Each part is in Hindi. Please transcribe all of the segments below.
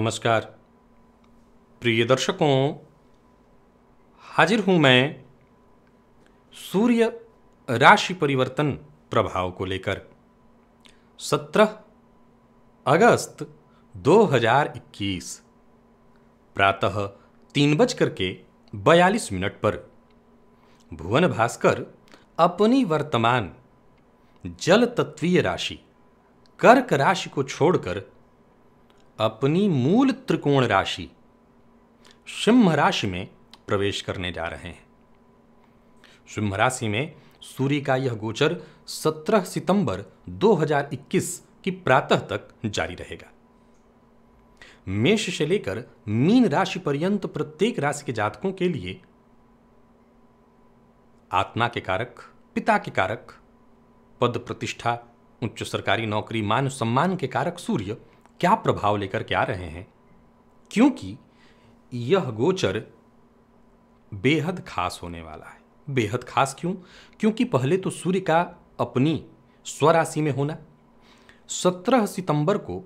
नमस्कार प्रिय दर्शकों हाजिर हूं मैं सूर्य राशि परिवर्तन प्रभाव को लेकर 17 अगस्त 2021 प्रातः तीन बज करके बयालीस मिनट पर भुवन भास्कर अपनी वर्तमान जल तत्वीय राशि कर्क राशि को छोड़कर अपनी मूल त्रिकोण राशि सिंह राशि में प्रवेश करने जा रहे हैं सिंह राशि में सूर्य का यह गोचर 17 सितंबर 2021 की प्रातः तक जारी रहेगा मेष से लेकर मीन राशि पर्यंत प्रत्येक राशि के जातकों के लिए आत्मा के कारक पिता के कारक पद प्रतिष्ठा उच्च सरकारी नौकरी मान सम्मान के कारक सूर्य क्या प्रभाव लेकर के आ रहे हैं क्योंकि यह गोचर बेहद खास होने वाला है बेहद खास क्यों क्योंकि पहले तो सूर्य का अपनी स्वराशि में होना 17 सितंबर को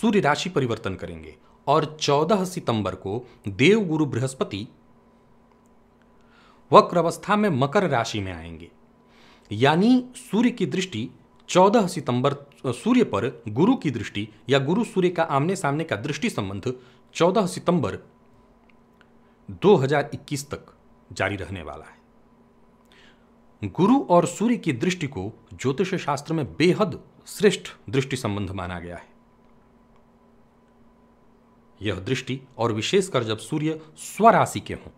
सूर्य राशि परिवर्तन करेंगे और 14 सितंबर को देव गुरु बृहस्पति वक्र अवस्था में मकर राशि में आएंगे यानी सूर्य की दृष्टि चौदह सितंबर सूर्य पर गुरु की दृष्टि या गुरु सूर्य का आमने सामने का दृष्टि संबंध चौदह सितंबर 2021 तक जारी रहने वाला है गुरु और सूर्य की दृष्टि को ज्योतिष शास्त्र में बेहद श्रेष्ठ दृष्टि संबंध माना गया है यह दृष्टि और विशेषकर जब सूर्य स्वराशि के हों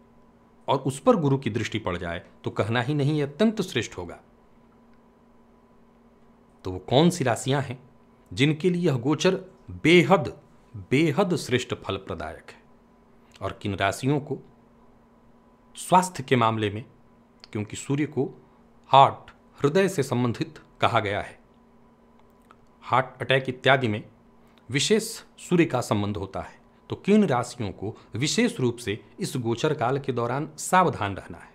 और उस पर गुरु की दृष्टि पड़ जाए तो कहना ही नहीं अत्यंत श्रेष्ठ होगा तो वो कौन सी राशियां हैं जिनके लिए यह गोचर बेहद बेहद श्रेष्ठ फल प्रदायक है और किन राशियों को स्वास्थ्य के मामले में क्योंकि सूर्य को हार्ट हृदय से संबंधित कहा गया है हार्ट अटैक इत्यादि में विशेष सूर्य का संबंध होता है तो किन राशियों को विशेष रूप से इस गोचर काल के दौरान सावधान रहना है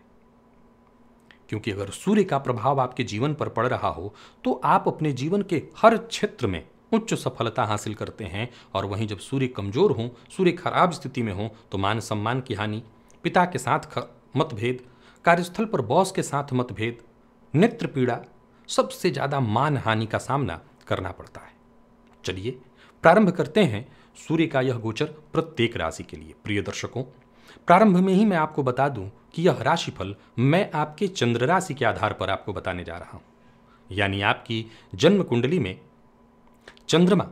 क्योंकि अगर सूर्य का प्रभाव आपके जीवन पर पड़ रहा हो तो आप अपने जीवन के हर क्षेत्र में उच्च सफलता हासिल करते हैं और वहीं जब सूर्य कमजोर हों सूर्य खराब स्थिति में हों तो मान सम्मान की हानि पिता के साथ मतभेद कार्यस्थल पर बॉस के साथ मतभेद नेत्र पीड़ा सबसे ज़्यादा मान हानि का सामना करना पड़ता है चलिए प्रारंभ करते हैं सूर्य का यह गोचर प्रत्येक राशि के लिए प्रिय दर्शकों प्रारंभ में ही मैं आपको बता दूं कि यह राशिफल मैं आपके चंद्र राशि के आधार पर आपको बताने जा रहा हूं यानी आपकी जन्म कुंडली में चंद्रमा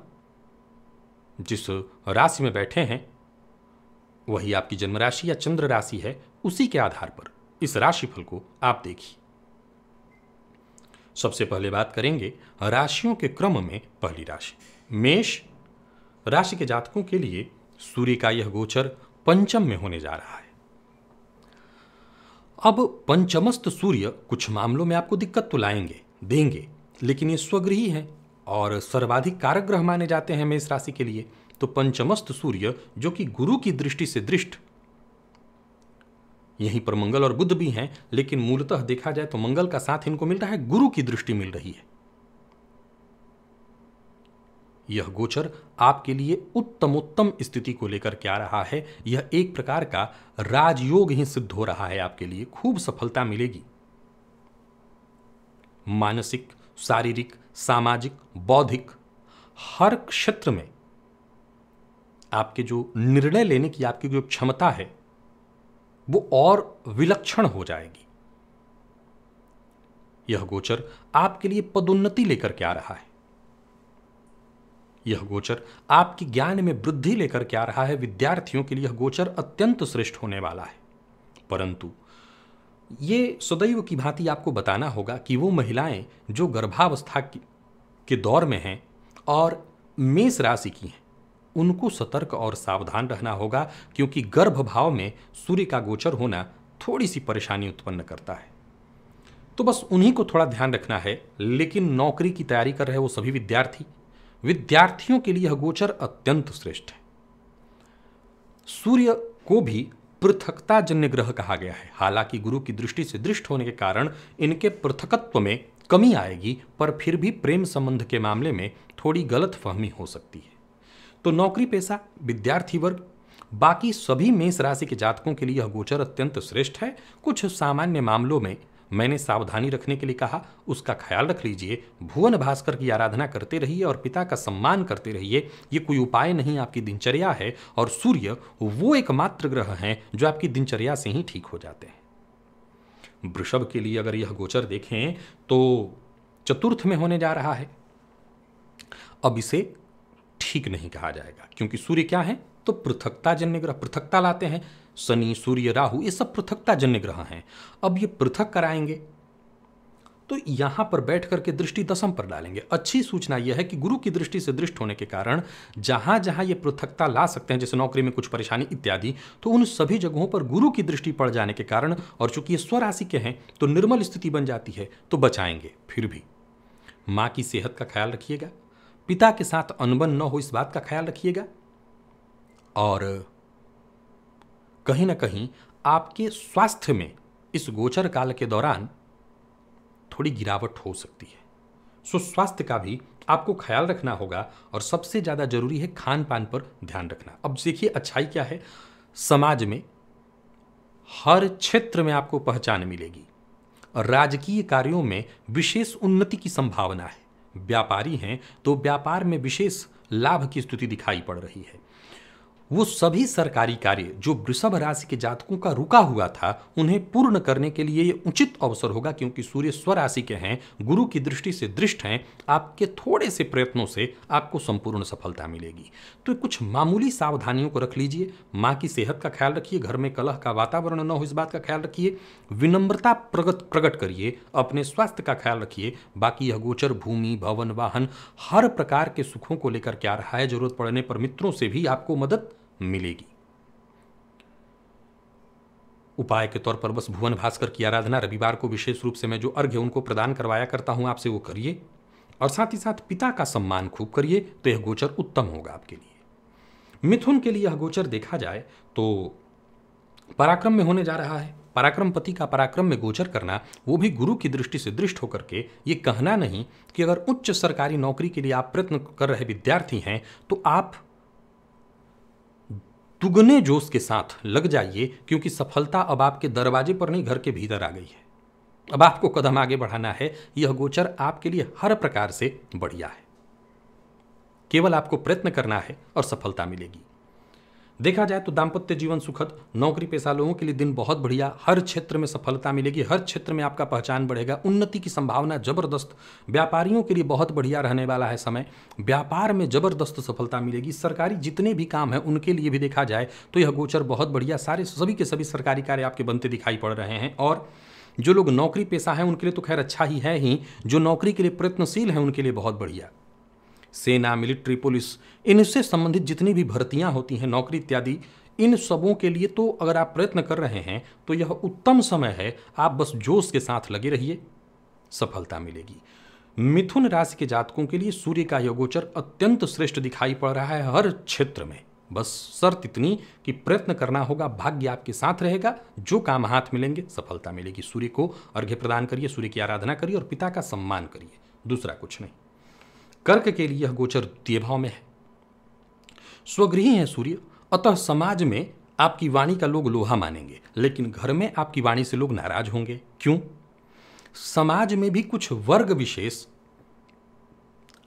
जिस राशि में बैठे हैं वही आपकी जन्म राशि या चंद्र राशि है उसी के आधार पर इस राशिफल को आप देखिए सबसे पहले बात करेंगे राशियों के क्रम में पहली राशि मेष राशि के जातकों के लिए सूर्य का यह गोचर पंचम में होने जा रहा है अब पंचमस्त सूर्य कुछ मामलों में आपको दिक्कत तो लाएंगे देंगे लेकिन ये स्वगृही है और सर्वाधिक कारक ग्रह माने जाते हैं मेष राशि के लिए तो पंचमस्त सूर्य जो कि गुरु की दृष्टि से दृष्ट यहीं पर मंगल और बुद्ध भी हैं लेकिन मूलतः देखा जाए तो मंगल का साथ इनको मिल रहा है गुरु की दृष्टि मिल रही है यह गोचर आपके लिए उत्तमोत्तम स्थिति को लेकर के आ रहा है यह एक प्रकार का राजयोग ही सिद्ध हो रहा है आपके लिए खूब सफलता मिलेगी मानसिक शारीरिक सामाजिक बौद्धिक हर क्षेत्र में आपके जो निर्णय लेने की आपकी जो क्षमता है वो और विलक्षण हो जाएगी यह गोचर आपके लिए पदोन्नति लेकर के आ रहा है यह गोचर आपके ज्ञान में वृद्धि लेकर के आ रहा है विद्यार्थियों के लिए यह गोचर अत्यंत श्रेष्ठ होने वाला है परंतु ये सदैव की भांति आपको बताना होगा कि वो महिलाएं जो गर्भावस्था के दौर में हैं और मेष राशि की हैं उनको सतर्क और सावधान रहना होगा क्योंकि गर्भ भाव में सूर्य का गोचर होना थोड़ी सी परेशानी उत्पन्न करता है तो बस उन्हीं को थोड़ा ध्यान रखना है लेकिन नौकरी की तैयारी कर रहे वो सभी विद्यार्थी विद्यार्थियों के लिए यह गोचर अत्यंत श्रेष्ठ है सूर्य को भी पृथकता जन्य ग्रह कहा गया है हालांकि गुरु की दृष्टि से दृष्ट होने के कारण इनके पृथकत्व में कमी आएगी पर फिर भी प्रेम संबंध के मामले में थोड़ी गलत फहमी हो सकती है तो नौकरी पेशा विद्यार्थी वर्ग बाकी सभी मेष राशि के जातकों के लिए यह गोचर अत्यंत श्रेष्ठ है कुछ सामान्य मामलों में मैंने सावधानी रखने के लिए कहा उसका ख्याल रख लीजिए भुवन भास्कर की आराधना करते रहिए और पिता का सम्मान करते रहिए ये कोई उपाय नहीं आपकी दिनचर्या है और सूर्य वो एकमात्र ग्रह हैं जो आपकी दिनचर्या से ही ठीक हो जाते हैं वृषभ के लिए अगर यह गोचर देखें तो चतुर्थ में होने जा रहा है अब इसे ठीक नहीं कहा जाएगा क्योंकि सूर्य क्या है तो पृथकता जन्य ग्रह पृथकता लाते हैं शनि सूर्य राहु ये सब पृथकता जन्य ग्रह हैं अब ये पृथक कराएंगे तो यहाँ पर बैठ करके दृष्टि दसम पर डालेंगे अच्छी सूचना यह है कि गुरु की दृष्टि से दृष्ट होने के कारण जहाँ जहाँ ये पृथकता ला सकते हैं जैसे नौकरी में कुछ परेशानी इत्यादि तो उन सभी जगहों पर गुरु की दृष्टि पड़ जाने के कारण और चूंकि ये स्वराशि के हैं तो निर्मल स्थिति बन जाती है तो बचाएंगे फिर भी माँ की सेहत का ख्याल रखिएगा पिता के साथ अनबन न हो इस बात का ख्याल रखिएगा और कहीं ना कहीं आपके स्वास्थ्य में इस गोचर काल के दौरान थोड़ी गिरावट हो सकती है सो स्वास्थ्य का भी आपको ख्याल रखना होगा और सबसे ज़्यादा जरूरी है खान पान पर ध्यान रखना अब देखिए अच्छाई क्या है समाज में हर क्षेत्र में आपको पहचान मिलेगी राजकीय कार्यों में विशेष उन्नति की संभावना है व्यापारी हैं तो व्यापार में विशेष लाभ की स्थिति दिखाई पड़ रही है वो सभी सरकारी कार्य जो वृषभ राशि के जातकों का रुका हुआ था उन्हें पूर्ण करने के लिए ये उचित अवसर होगा क्योंकि सूर्य स्व राशि के हैं गुरु की दृष्टि से दृष्ट हैं आपके थोड़े से प्रयत्नों से आपको संपूर्ण सफलता मिलेगी तो कुछ मामूली सावधानियों को रख लीजिए माँ की सेहत का ख्याल रखिए घर में कलह का वातावरण न हो इस बात का ख्याल रखिए विनम्रता प्रगत प्रकट करिए अपने स्वास्थ्य का ख्याल रखिए बाकी यह गोचर भूमि भवन वाहन हर प्रकार के सुखों को लेकर के आ रहा है जरूरत पड़ने पर मित्रों से भी आपको मदद मिलेगी उपाय के तौर पर बस भुवन भास्कर की आराधना रविवार को विशेष रूप से मैं जो अर्घ्य उनको प्रदान करवाया करता हूं आपसे वो करिए और साथ ही साथ पिता का सम्मान खूब करिए तो यह गोचर उत्तम होगा आपके लिए मिथुन के लिए यह गोचर देखा जाए तो पराक्रम में होने जा रहा है पराक्रम पति का पराक्रम में गोचर करना वो भी गुरु की दृष्टि से दृष्ट होकर के ये कहना नहीं कि अगर उच्च सरकारी नौकरी के लिए आप प्रयत्न कर रहे विद्यार्थी हैं तो आप तुगने जोश के साथ लग जाइए क्योंकि सफलता अब आपके दरवाजे पर नहीं घर के भीतर आ गई है अब आपको कदम आगे बढ़ाना है यह गोचर आपके लिए हर प्रकार से बढ़िया है केवल आपको प्रयत्न करना है और सफलता मिलेगी देखा जाए तो दाम्पत्य जीवन सुखद नौकरी पेशा लोगों के लिए दिन बहुत बढ़िया हर क्षेत्र में सफलता मिलेगी हर क्षेत्र में आपका पहचान बढ़ेगा उन्नति की संभावना जबरदस्त व्यापारियों के लिए बहुत बढ़िया रहने वाला है समय व्यापार में जबरदस्त सफलता मिलेगी सरकारी जितने भी काम हैं उनके लिए भी देखा जाए तो यह गोचर बहुत बढ़िया सारे सभी के सभी सरकारी कार्य आपके बनते दिखाई पड़ रहे हैं और जो लोग नौकरी पेशा हैं उनके लिए तो खैर अच्छा ही है ही जो नौकरी के लिए प्रयत्नशील हैं उनके लिए बहुत बढ़िया सेना मिलिट्री पुलिस इनसे संबंधित जितनी भी भर्तियाँ होती हैं नौकरी इत्यादि इन सबों के लिए तो अगर आप प्रयत्न कर रहे हैं तो यह उत्तम समय है आप बस जोश के साथ लगे रहिए सफलता मिलेगी मिथुन राशि के जातकों के लिए सूर्य का योगोचर अत्यंत श्रेष्ठ दिखाई पड़ रहा है हर क्षेत्र में बस शर्त इतनी कि प्रयत्न करना होगा भाग्य आपके साथ रहेगा जो काम हाथ मिलेंगे सफलता मिलेगी सूर्य को अर्घ्य प्रदान करिए सूर्य की आराधना करिए और पिता का सम्मान करिए दूसरा कुछ नहीं कर्क के लिए यह गोचर द्वितीय भाव में है स्वगृही है सूर्य अतः समाज में आपकी वाणी का लोग लोहा मानेंगे लेकिन घर में आपकी वाणी से लोग नाराज होंगे क्यों समाज में भी कुछ वर्ग विशेष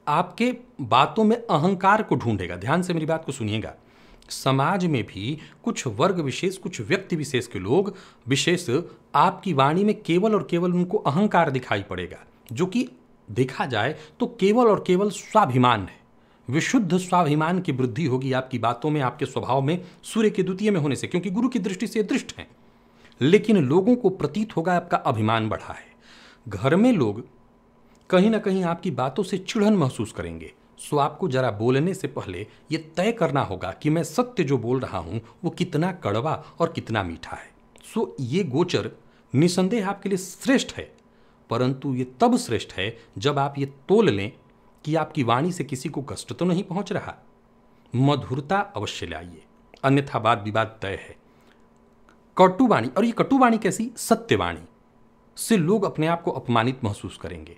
आपके बातों में अहंकार को ढूंढेगा ध्यान से मेरी बात को सुनिएगा समाज में भी कुछ वर्ग विशेष कुछ व्यक्ति विशेष के लोग विशेष आपकी वाणी में केवल और केवल उनको अहंकार दिखाई पड़ेगा जो कि देखा जाए तो केवल और केवल स्वाभिमान है विशुद्ध स्वाभिमान की वृद्धि होगी आपकी बातों में आपके स्वभाव में सूर्य के द्वितीय में होने से क्योंकि गुरु की दृष्टि से दृष्ट हैं लेकिन लोगों को प्रतीत होगा आपका अभिमान बढ़ा है घर में लोग कहीं ना कहीं आपकी बातों से चिढ़न महसूस करेंगे सो आपको जरा बोलने से पहले ये तय करना होगा कि मैं सत्य जो बोल रहा हूँ वो कितना कड़वा और कितना मीठा है सो ये गोचर निसंदेह आपके लिए श्रेष्ठ है परंतु ये तब श्रेष्ठ है जब आप ये तोल लें कि आपकी वाणी से किसी को कष्ट तो नहीं पहुंच रहा मधुरता अवश्य लाइए अन्यथा वाद विवाद तय है कटुवाणी और ये कटुवाणी कैसी सत्यवाणी से लोग अपने आप को अपमानित महसूस करेंगे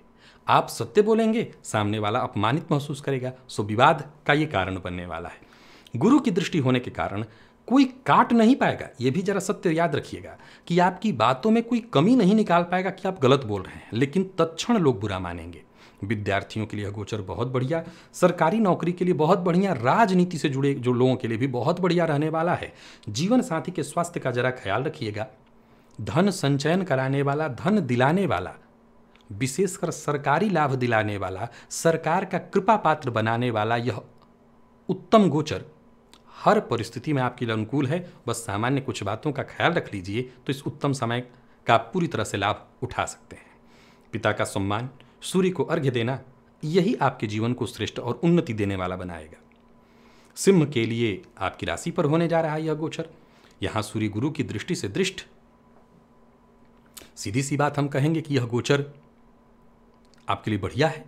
आप सत्य बोलेंगे सामने वाला अपमानित महसूस करेगा सो विवाद का ये कारण बनने वाला है गुरु की दृष्टि होने के कारण कोई काट नहीं पाएगा ये भी जरा सत्य याद रखिएगा कि आपकी बातों में कोई कमी नहीं निकाल पाएगा कि आप गलत बोल रहे हैं लेकिन तत्क्षण लोग बुरा मानेंगे विद्यार्थियों के लिए गोचर बहुत बढ़िया सरकारी नौकरी के लिए बहुत बढ़िया राजनीति से जुड़े जो लोगों के लिए भी बहुत बढ़िया रहने वाला है जीवन साथी के स्वास्थ्य का जरा ख्याल रखिएगा धन संचयन कराने वाला धन दिलाने वाला विशेषकर सरकारी लाभ दिलाने वाला सरकार का कृपा पात्र बनाने वाला यह उत्तम गोचर हर परिस्थिति में आपके लिए अनुकूल है बस सामान्य कुछ बातों का ख्याल रख लीजिए तो इस उत्तम समय का पूरी तरह से लाभ उठा सकते हैं पिता का सम्मान सूर्य को अर्घ्य देना यही आपके जीवन को श्रेष्ठ और उन्नति देने वाला बनाएगा सिंह के लिए आपकी राशि पर होने जा रहा है यह गोचर यहां सूर्य गुरु की दृष्टि से दृष्ट सीधी सी बात हम कहेंगे कि यह गोचर आपके लिए बढ़िया है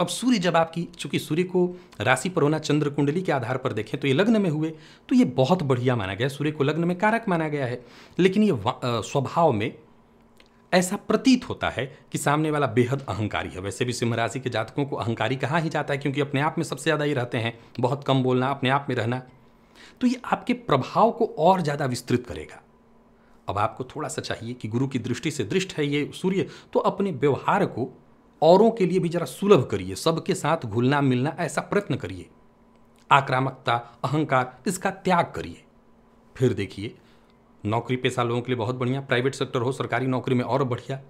अब सूर्य जब आपकी चूंकि सूर्य को राशि पर होना चंद्र कुंडली के आधार पर देखें तो ये लग्न में हुए तो ये बहुत बढ़िया माना गया सूर्य को लग्न में कारक माना गया है लेकिन ये स्वभाव में ऐसा प्रतीत होता है कि सामने वाला बेहद अहंकारी है वैसे भी सिंह राशि के जातकों को अहंकारी कहा ही जाता है क्योंकि अपने आप में सबसे ज़्यादा ही रहते हैं बहुत कम बोलना अपने आप में रहना तो ये आपके प्रभाव को और ज़्यादा विस्तृत करेगा अब आपको थोड़ा सा चाहिए कि गुरु की दृष्टि से दृष्ट है ये सूर्य तो अपने व्यवहार को औरों के लिए भी जरा सुलभ करिए सबके साथ घुलना मिलना ऐसा प्रयत्न करिए आक्रामकता अहंकार इसका त्याग करिए फिर देखिए नौकरी पेशा लोगों के लिए बहुत बढ़िया प्राइवेट सेक्टर हो सरकारी नौकरी में और बढ़िया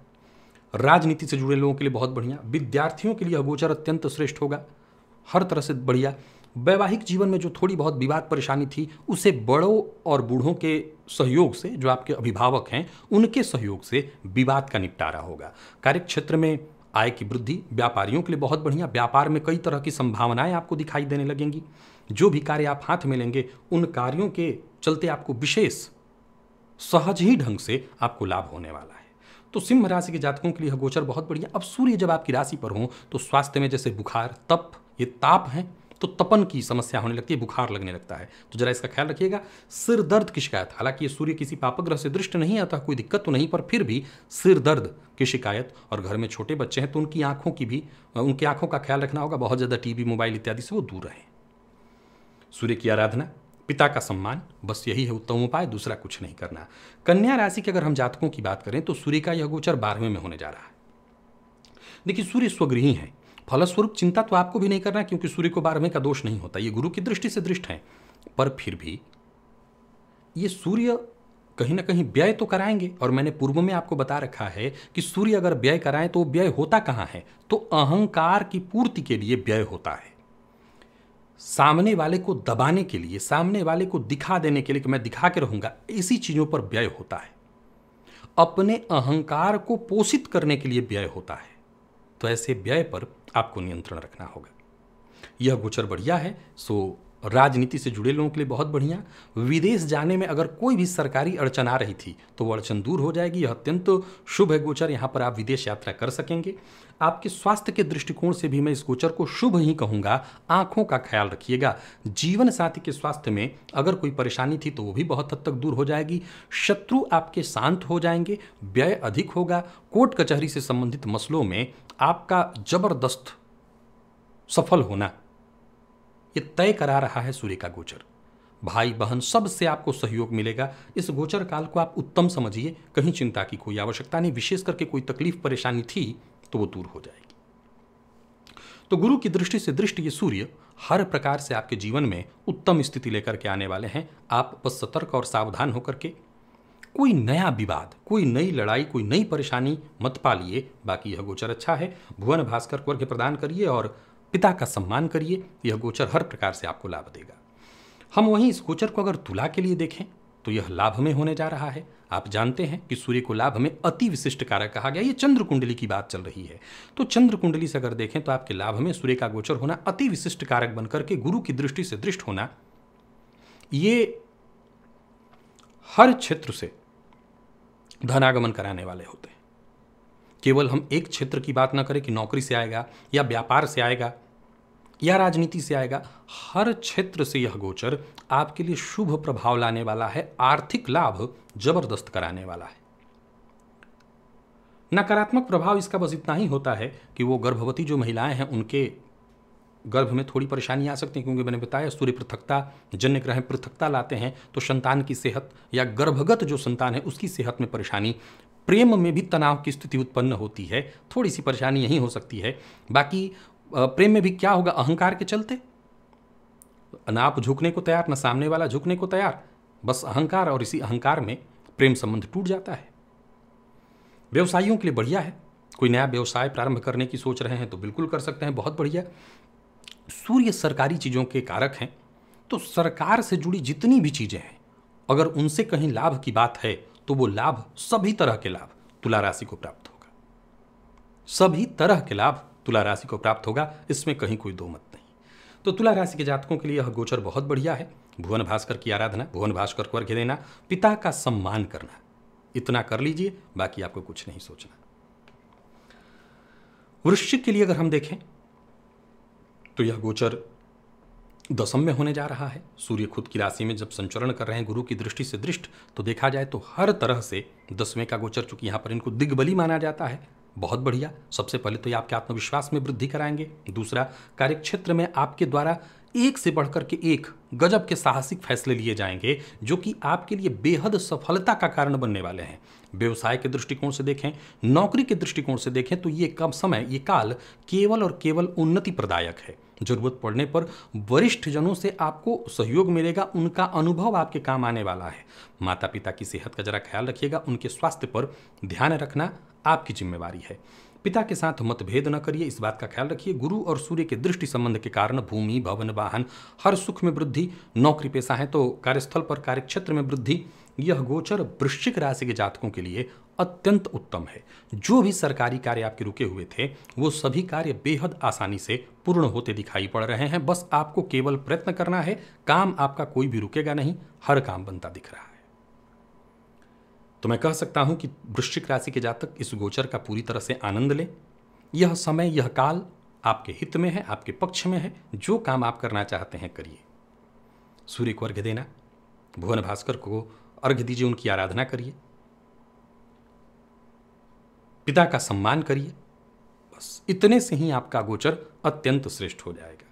राजनीति से जुड़े लोगों के लिए बहुत बढ़िया विद्यार्थियों के लिए अगोचर अत्यंत श्रेष्ठ होगा हर तरह से बढ़िया वैवाहिक जीवन में जो थोड़ी बहुत विवाद परेशानी थी उसे बड़ों और बूढ़ों के सहयोग से जो आपके अभिभावक हैं उनके सहयोग से विवाद का निपटारा होगा कार्य क्षेत्र में आय की वृद्धि व्यापारियों के लिए बहुत बढ़िया व्यापार में कई तरह की संभावनाएं आपको दिखाई देने लगेंगी जो भी कार्य आप हाथ में लेंगे उन कार्यों के चलते आपको विशेष सहज ही ढंग से आपको लाभ होने वाला है तो सिंह राशि के जातकों के लिए गोचर बहुत बढ़िया अब सूर्य जब आपकी राशि पर हों तो स्वास्थ्य में जैसे बुखार तप ये ताप हैं तो तपन की समस्या होने लगती है बुखार लगने लगता है तो जरा इसका ख्याल रखिएगा सिर दर्द की शिकायत हालांकि ये सूर्य किसी पापग्रह से दृष्ट नहीं आता कोई दिक्कत तो नहीं पर फिर भी सिर दर्द की शिकायत और घर में छोटे बच्चे हैं तो उनकी आंखों की भी उनकी आंखों का ख्याल रखना होगा बहुत ज़्यादा टीवी मोबाइल इत्यादि से वो दूर रहें सूर्य की आराधना पिता का सम्मान बस यही है उत्तम उपाय दूसरा कुछ नहीं करना कन्या राशि की अगर हम जातकों की बात करें तो सूर्य का यह गोचर बारहवें में होने जा रहा है देखिए सूर्य स्वगृही हैं फलस्वरूप चिंता तो आपको भी नहीं करना क्योंकि सूर्य को बारहवें का दोष नहीं होता ये गुरु की दृष्टि से दृष्ट है पर फिर भी ये सूर्य कहीं ना कहीं व्यय तो कराएंगे और मैंने पूर्व में आपको बता रखा है कि सूर्य अगर व्यय कराएं तो व्यय होता कहां है तो अहंकार की पूर्ति के लिए व्यय होता है सामने वाले को दबाने के लिए सामने वाले को दिखा देने के लिए कि मैं दिखा के रहूंगा इसी चीज़ों पर व्यय होता है अपने अहंकार को पोषित करने के लिए व्यय होता है तो ऐसे व्यय पर आपको नियंत्रण रखना होगा यह गोचर बढ़िया है सो राजनीति से जुड़े लोगों के लिए बहुत बढ़िया विदेश जाने में अगर कोई भी सरकारी अड़चन आ रही थी तो वो अड़चन दूर हो जाएगी यह अत्यंत तो शुभ है गोचर यहाँ पर आप विदेश यात्रा कर सकेंगे आपके स्वास्थ्य के दृष्टिकोण से भी मैं इस गोचर को शुभ ही कहूँगा आँखों का ख्याल रखिएगा जीवन साथी के स्वास्थ्य में अगर कोई परेशानी थी तो वो भी बहुत हद तक दूर हो जाएगी शत्रु आपके शांत हो जाएंगे व्यय अधिक होगा कोर्ट कचहरी से संबंधित मसलों में आपका जबरदस्त सफल होना ये तय करा रहा है सूर्य का गोचर भाई बहन सब से आपको सहयोग मिलेगा इस गोचर काल को आप उत्तम समझिए कहीं चिंता की कोई आवश्यकता नहीं विशेष करके कोई तकलीफ परेशानी थी तो वो दूर हो जाएगी तो गुरु की दृष्टि से दृष्टि ये सूर्य हर प्रकार से आपके जीवन में उत्तम स्थिति लेकर के आने वाले हैं आप बस सतर्क और सावधान होकर के कोई नया विवाद कोई नई लड़ाई कोई नई परेशानी मत पालिए बाकी यह गोचर अच्छा है भुवन भास्कर को अर्घ्य प्रदान करिए और पिता का सम्मान करिए यह गोचर हर प्रकार से आपको लाभ देगा हम वहीं इस गोचर को अगर तुला के लिए देखें तो यह लाभ में होने जा रहा है आप जानते हैं कि सूर्य को लाभ में अति विशिष्ट कारक कहा गया ये चंद्र कुंडली की बात चल रही है तो चंद्र कुंडली से अगर देखें तो आपके लाभ में सूर्य का गोचर होना अति विशिष्ट कारक बनकर के गुरु की दृष्टि से दृष्ट होना ये हर क्षेत्र से धनागमन कराने वाले होते हैं केवल हम एक क्षेत्र की बात ना करें कि नौकरी से आएगा या व्यापार से आएगा या राजनीति से आएगा हर क्षेत्र से यह गोचर आपके लिए शुभ प्रभाव लाने वाला है आर्थिक लाभ जबरदस्त कराने वाला है नकारात्मक प्रभाव इसका बस इतना ही होता है कि वो गर्भवती जो महिलाएं हैं उनके गर्भ में थोड़ी परेशानी आ सकती है क्योंकि मैंने बताया सूर्य पृथकता जन्य ग्रह पृथकता लाते हैं तो संतान की सेहत या गर्भगत जो संतान है उसकी सेहत में परेशानी प्रेम में भी तनाव की स्थिति उत्पन्न होती है थोड़ी सी परेशानी यहीं हो सकती है बाकी प्रेम में भी क्या होगा अहंकार के चलते ना आप झुकने को तैयार ना सामने वाला झुकने को तैयार बस अहंकार और इसी अहंकार में प्रेम संबंध टूट जाता है व्यवसायियों के लिए बढ़िया है कोई नया व्यवसाय प्रारंभ करने की सोच रहे हैं तो बिल्कुल कर सकते हैं बहुत बढ़िया सूर्य सरकारी चीज़ों के कारक हैं तो सरकार से जुड़ी जितनी भी चीज़ें हैं अगर उनसे कहीं लाभ की बात है तो वो लाभ सभी तरह के लाभ तुला राशि को प्राप्त होगा सभी तरह के लाभ तुला राशि को प्राप्त होगा इसमें कहीं कोई दो मत नहीं तो तुला राशि के जातकों के लिए यह गोचर बहुत बढ़िया है भुवन भास्कर की आराधना भुवन भास्कर को अर्घ्य देना पिता का सम्मान करना इतना कर लीजिए बाकी आपको कुछ नहीं सोचना वृश्चिक के लिए अगर हम देखें तो यह गोचर दसम में होने जा रहा है सूर्य खुद की राशि में जब संचरण कर रहे हैं गुरु की दृष्टि से दृष्ट तो देखा जाए तो हर तरह से दसवें का गोचर चूंकि यहाँ पर इनको दिग्बली माना जाता है बहुत बढ़िया सबसे पहले तो ये आपके आत्मविश्वास में वृद्धि कराएंगे दूसरा कार्यक्षेत्र में आपके द्वारा एक से बढ़कर के एक गजब के साहसिक फैसले लिए जाएंगे जो कि आपके लिए बेहद सफलता का कारण बनने वाले हैं व्यवसाय के दृष्टिकोण से देखें नौकरी के दृष्टिकोण से देखें तो ये कम समय ये काल केवल और केवल उन्नति प्रदायक है जरूरत पड़ने पर वरिष्ठ जनों से आपको सहयोग मिलेगा उनका अनुभव आपके काम आने वाला है माता पिता की सेहत का जरा ख्याल रखिएगा उनके स्वास्थ्य पर ध्यान रखना आपकी जिम्मेवारी है पिता के साथ मतभेद न करिए इस बात का ख्याल रखिए गुरु और सूर्य के दृष्टि संबंध के कारण भूमि भवन वाहन हर सुख में वृद्धि नौकरी पेशा है तो कार्यस्थल पर कार्यक्षेत्र में वृद्धि यह गोचर वृश्चिक राशि के जातकों के लिए अत्यंत उत्तम है जो भी सरकारी कार्य आपके रुके हुए थे वो सभी कार्य बेहद आसानी से पूर्ण होते दिखाई पड़ रहे हैं बस आपको केवल प्रयत्न करना है काम आपका कोई भी रुकेगा नहीं हर काम बनता दिख रहा है तो मैं कह सकता हूं कि वृश्चिक राशि के जातक इस गोचर का पूरी तरह से आनंद लें यह समय यह काल आपके हित में है आपके पक्ष में है जो काम आप करना चाहते हैं करिए सूर्य को अर्घ्य देना भुवन भास्कर को अर्घ्य दीजिए उनकी आराधना करिए पिता का सम्मान करिए बस इतने से ही आपका गोचर अत्यंत श्रेष्ठ हो जाएगा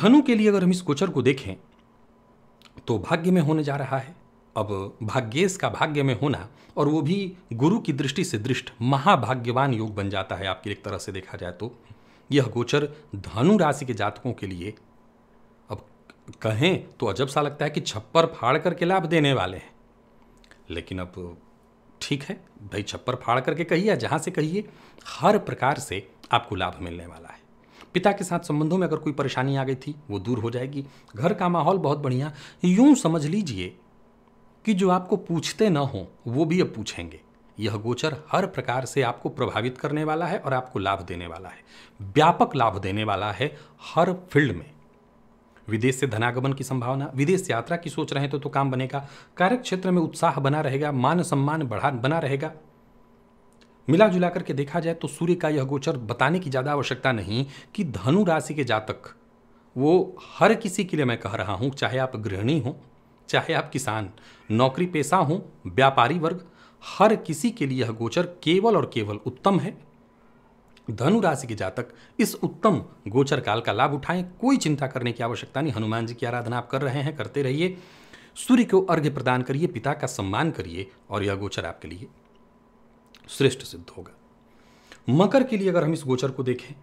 धनु के लिए अगर हम इस गोचर को देखें तो भाग्य में होने जा रहा है अब भाग्येश का भाग्य में होना और वो भी गुरु की दृष्टि से दृष्ट महाभाग्यवान योग बन जाता है आपके एक तरह से देखा जाए तो यह गोचर धनु राशि के जातकों के लिए कहें तो अजब सा लगता है कि छप्पर फाड़ करके लाभ देने वाले हैं लेकिन अब ठीक है भाई छप्पर फाड़ करके कहिए या जहाँ से कहिए हर प्रकार से आपको लाभ मिलने वाला है पिता के साथ संबंधों में अगर कोई परेशानी आ गई थी वो दूर हो जाएगी घर का माहौल बहुत बढ़िया यूं समझ लीजिए कि जो आपको पूछते ना हों वो भी अब पूछेंगे यह गोचर हर प्रकार से आपको प्रभावित करने वाला है और आपको लाभ देने वाला है व्यापक लाभ देने वाला है हर फील्ड में विदेश से धनागमन की संभावना विदेश यात्रा की सोच रहे हैं तो, तो काम बनेगा कार्य क्षेत्र में उत्साह बना रहेगा मान सम्मान बढ़ा बना रहेगा मिला जुला करके देखा जाए तो सूर्य का यह गोचर बताने की ज़्यादा आवश्यकता नहीं कि धनु राशि के जातक वो हर किसी के लिए मैं कह रहा हूँ चाहे आप गृहिणी हों चाहे आप किसान नौकरी पेशा हों व्यापारी वर्ग हर किसी के लिए यह गोचर केवल और केवल उत्तम है धनु राशि के जातक इस उत्तम गोचर काल का लाभ उठाएं कोई चिंता करने की आवश्यकता नहीं हनुमान जी की आराधना आप कर रहे हैं करते रहिए सूर्य को अर्घ्य प्रदान करिए पिता का सम्मान करिए और यह गोचर आपके लिए श्रेष्ठ सिद्ध होगा मकर के लिए अगर हम इस गोचर को देखें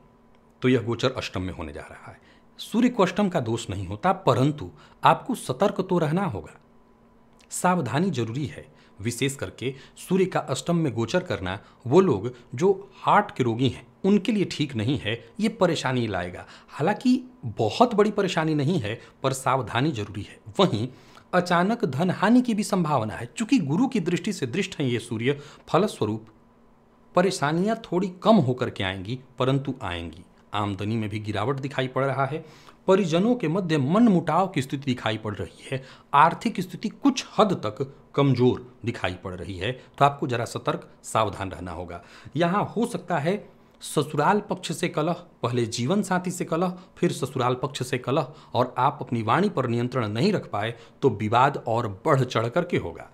तो यह गोचर अष्टम में होने जा रहा है सूर्य को अष्टम का दोष नहीं होता परंतु आपको सतर्क तो रहना होगा सावधानी जरूरी है विशेष करके सूर्य का अष्टम में गोचर करना वो लोग जो हार्ट के रोगी हैं उनके लिए ठीक नहीं है ये परेशानी लाएगा हालांकि बहुत बड़ी परेशानी नहीं है पर सावधानी जरूरी है वहीं अचानक धन हानि की भी संभावना है चूंकि गुरु की दृष्टि से दृष्ट हैं ये सूर्य फलस्वरूप परेशानियां थोड़ी कम होकर के आएंगी परंतु आएंगी आमदनी में भी गिरावट दिखाई पड़ रहा है परिजनों के मध्य मन मुटाव की स्थिति दिखाई पड़ रही है आर्थिक स्थिति कुछ हद तक कमजोर दिखाई पड़ रही है तो आपको जरा सतर्क सावधान रहना होगा यहाँ हो सकता है ससुराल पक्ष से कलह पहले जीवन साथी से कलह फिर ससुराल पक्ष से कलह और आप अपनी वाणी पर नियंत्रण नहीं रख पाए तो विवाद और बढ़ चढ़ करके होगा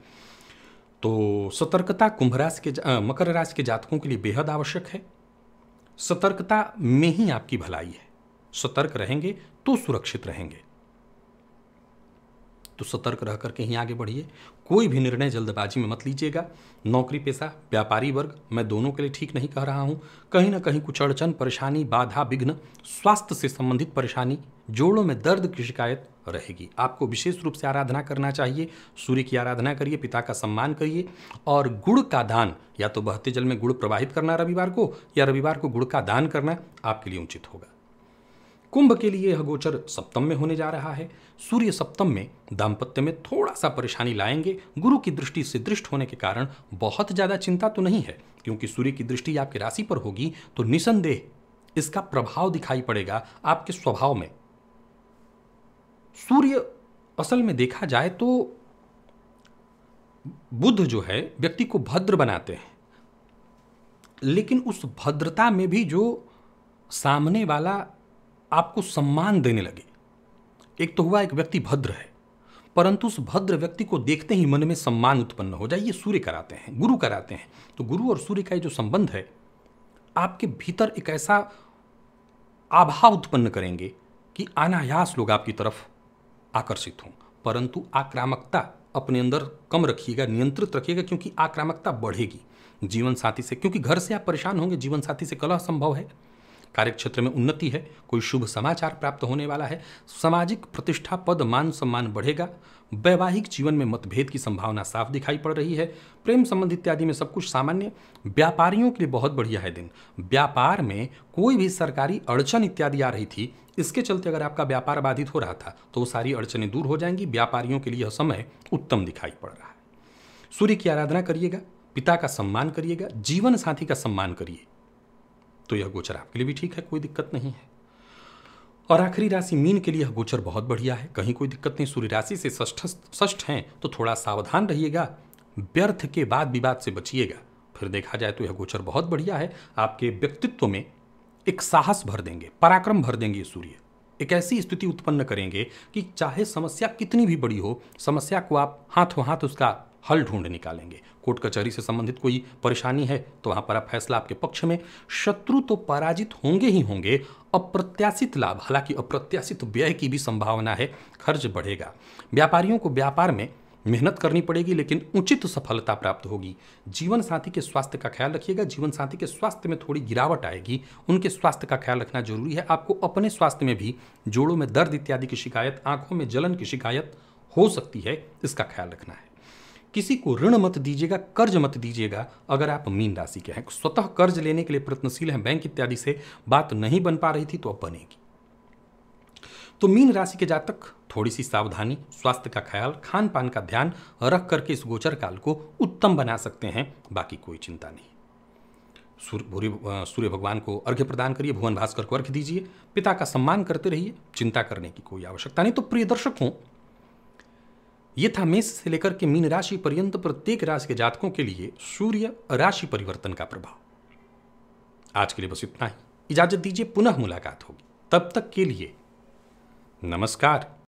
तो सतर्कता कुंभ राशि के मकर राशि के जातकों के लिए बेहद आवश्यक है सतर्कता में ही आपकी भलाई है सतर्क रहेंगे तो सुरक्षित रहेंगे तो सतर्क रह करके ही आगे बढ़िए कोई भी निर्णय जल्दबाजी में मत लीजिएगा नौकरी पेशा व्यापारी वर्ग मैं दोनों के लिए ठीक नहीं कह रहा हूँ कहीं ना कहीं कुछ अड़चन परेशानी बाधा विघ्न स्वास्थ्य से संबंधित परेशानी जोड़ों में दर्द की शिकायत रहेगी आपको विशेष रूप से आराधना करना चाहिए सूर्य की आराधना करिए पिता का सम्मान करिए और गुड़ का दान या तो बहते जल में गुड़ प्रवाहित करना रविवार को या रविवार को गुड़ का दान करना आपके लिए उचित होगा कुंभ के लिए यह गोचर सप्तम में होने जा रहा है सूर्य सप्तम में दाम्पत्य में थोड़ा सा परेशानी लाएंगे गुरु की दृष्टि से दृष्ट होने के कारण बहुत ज़्यादा चिंता तो नहीं है क्योंकि सूर्य की दृष्टि आपकी राशि पर होगी तो निसंदेह इसका प्रभाव दिखाई पड़ेगा आपके स्वभाव में सूर्य असल में देखा जाए तो बुद्ध जो है व्यक्ति को भद्र बनाते हैं लेकिन उस भद्रता में भी जो सामने वाला आपको सम्मान देने लगे एक तो हुआ एक व्यक्ति भद्र है परंतु उस भद्र व्यक्ति को देखते ही मन में सम्मान उत्पन्न हो जाए ये सूर्य कराते हैं गुरु कराते हैं तो गुरु और सूर्य का ये जो संबंध है आपके भीतर एक ऐसा आभाव उत्पन्न करेंगे कि अनायास लोग आपकी तरफ आकर्षित हों परंतु आक्रामकता अपने अंदर कम रखिएगा नियंत्रित रखिएगा क्योंकि आक्रामकता बढ़ेगी जीवन साथी से क्योंकि घर से आप परेशान होंगे जीवन साथी से कला संभव है कार्यक्षेत्र में उन्नति है कोई शुभ समाचार प्राप्त होने वाला है सामाजिक प्रतिष्ठा पद मान सम्मान बढ़ेगा वैवाहिक जीवन में मतभेद की संभावना साफ दिखाई पड़ रही है प्रेम संबंध इत्यादि में सब कुछ सामान्य व्यापारियों के लिए बहुत बढ़िया है दिन व्यापार में कोई भी सरकारी अड़चन इत्यादि आ रही थी इसके चलते अगर आपका व्यापार बाधित हो रहा था तो वो सारी अड़चनें दूर हो जाएंगी व्यापारियों के लिए यह समय उत्तम दिखाई पड़ रहा है सूर्य की आराधना करिएगा पिता का सम्मान करिएगा जीवन साथी का सम्मान करिए तो यह गोचर आपके लिए भी ठीक है कोई दिक्कत नहीं है और आखिरी राशि मीन के लिए यह गोचर बहुत बढ़िया है कहीं कोई दिक्कत नहीं सूर्य राशि से ष्ठ हैं तो थोड़ा सावधान रहिएगा व्यर्थ के बाद विवाद से बचिएगा फिर देखा जाए तो यह गोचर बहुत बढ़िया है आपके व्यक्तित्व में एक साहस भर देंगे पराक्रम भर देंगे सूर्य एक ऐसी स्थिति उत्पन्न करेंगे कि चाहे समस्या कितनी भी बड़ी हो समस्या को आप हाथों हाथ उसका हल ढूंढ निकालेंगे कोर्ट कचहरी से संबंधित कोई परेशानी है तो वहां पर आप फैसला आपके पक्ष में शत्रु तो पराजित होंगे ही होंगे अप्रत्याशित लाभ हालांकि अप्रत्याशित व्यय की भी संभावना है खर्च बढ़ेगा व्यापारियों को व्यापार में मेहनत करनी पड़ेगी लेकिन उचित सफलता प्राप्त होगी जीवन साथी के स्वास्थ्य का ख्याल रखिएगा जीवन साथी के स्वास्थ्य में थोड़ी गिरावट आएगी उनके स्वास्थ्य का ख्याल रखना जरूरी है आपको अपने स्वास्थ्य में भी जोड़ों में दर्द इत्यादि की शिकायत आंखों में जलन की शिकायत हो सकती है इसका ख्याल रखना है किसी को ऋण मत दीजिएगा कर्ज मत दीजिएगा अगर आप मीन राशि के हैं स्वतः कर्ज लेने के लिए प्रयत्नशील हैं बैंक इत्यादि से बात नहीं बन पा रही थी तो अब बनेगी तो मीन राशि के जातक थोड़ी सी सावधानी स्वास्थ्य का ख्याल खान पान का ध्यान रख करके इस गोचर काल को उत्तम बना सकते हैं बाकी कोई चिंता नहीं सूर्य सूर्य भगवान को अर्घ्य प्रदान करिए भुवन भास्कर को अर्घ्य दीजिए पिता का सम्मान करते रहिए चिंता करने की कोई आवश्यकता नहीं तो प्रिय दर्शकों ये था मेष से लेकर के मीन राशि पर्यंत प्रत्येक राशि के जातकों के लिए सूर्य राशि परिवर्तन का प्रभाव आज के लिए बस इतना ही इजाजत दीजिए पुनः मुलाकात होगी तब तक के लिए नमस्कार